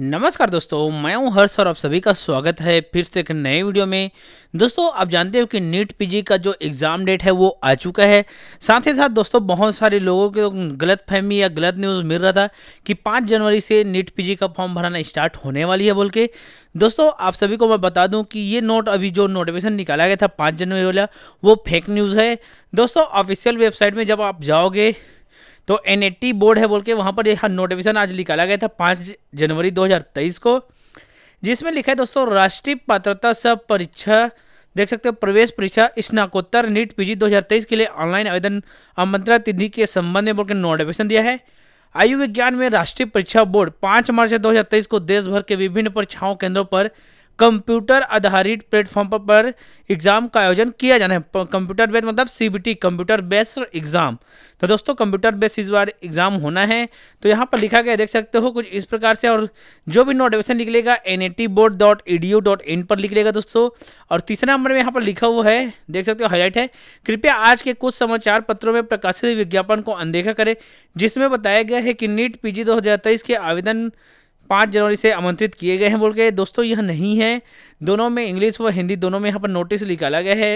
नमस्कार दोस्तों मैं हूं हर्ष और आप सभी का स्वागत है फिर से एक नए वीडियो में दोस्तों आप जानते हो कि नीट पीजी का जो एग्ज़ाम डेट है वो आ चुका है साथ ही साथ दोस्तों बहुत सारे लोगों को गलत फहमी या गलत न्यूज़ मिल रहा था कि 5 जनवरी से नीट पीजी का फॉर्म भराना स्टार्ट होने वाली है बोल के दोस्तों आप सभी को मैं बता दूं कि ये नोट अभी जो नोटिफिकेशन निकाला गया था पाँच जनवरी वाला वो फेक न्यूज़ है दोस्तों ऑफिशियल वेबसाइट में जब आप जाओगे तो एन बोर्ड है बोल के वहाँ पर यह नोटिफिकेशन आज निकाला गया था पाँच जनवरी 2023 को जिसमें लिखा है दोस्तों राष्ट्रीय पात्रता सब परीक्षा देख सकते हो प्रवेश परीक्षा स्नाकोत्तर नीट पीजी 2023 के लिए ऑनलाइन आवेदन आमंत्रण तिथि के संबंध में बोल के नोटिफिकेशन दिया है आयु विज्ञान में राष्ट्रीय परीक्षा बोर्ड 5 मार्च 2023 को देश भर के विभिन्न परीक्षाओं केंद्रों पर कंप्यूटर आधारित प्लेटफॉर्म पर एग्जाम का आयोजन किया जाना है कंप्यूटर बेस्ड मतलब सीबीटी कंप्यूटर बेस्ड एग्जाम तो दोस्तों कंप्यूटर बेस्ड इस बार एग्जाम होना है तो यहाँ पर लिखा गया देख सकते हो कुछ इस प्रकार से और जो भी नोटिफिकेशन निकलेगा N board dot E D dot in पर निकलेगा दोस्तों और तीसरा नंबर में यहाँ पर लिखा हुआ है देख सकते हो हाईलाइट है कृपया आज के कुछ समाचार पत्रों में प्रकाशित विज्ञापन को अनदेखा करें जिसमें बताया गया है कि नीट पी जी के आवेदन पाँच जनवरी से आमंत्रित किए गए हैं बोल के दोस्तों यह नहीं है दोनों में इंग्लिश व हिंदी दोनों में यहाँ पर नोटिस निकाला गया है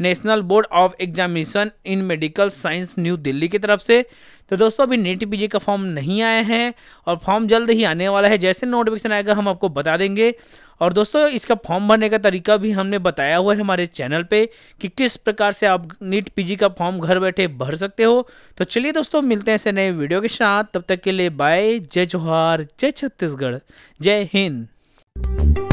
National Board of Examination in Medical Science New Delhi की तरफ से तो दोस्तों अभी नेट पी का फॉर्म नहीं आया है और फॉर्म जल्द ही आने वाला है जैसे नोटिफिकेशन आएगा हम आपको बता देंगे और दोस्तों इसका फॉर्म भरने का तरीका भी हमने बताया हुआ है हमारे चैनल पे कि किस प्रकार से आप नीट पी का फॉर्म घर बैठे भर सकते हो तो चलिए दोस्तों मिलते हैं ऐसे नए वीडियो के साथ तब तक के लिए बाय जय जोहार जय छत्तीसगढ़ जय हिंद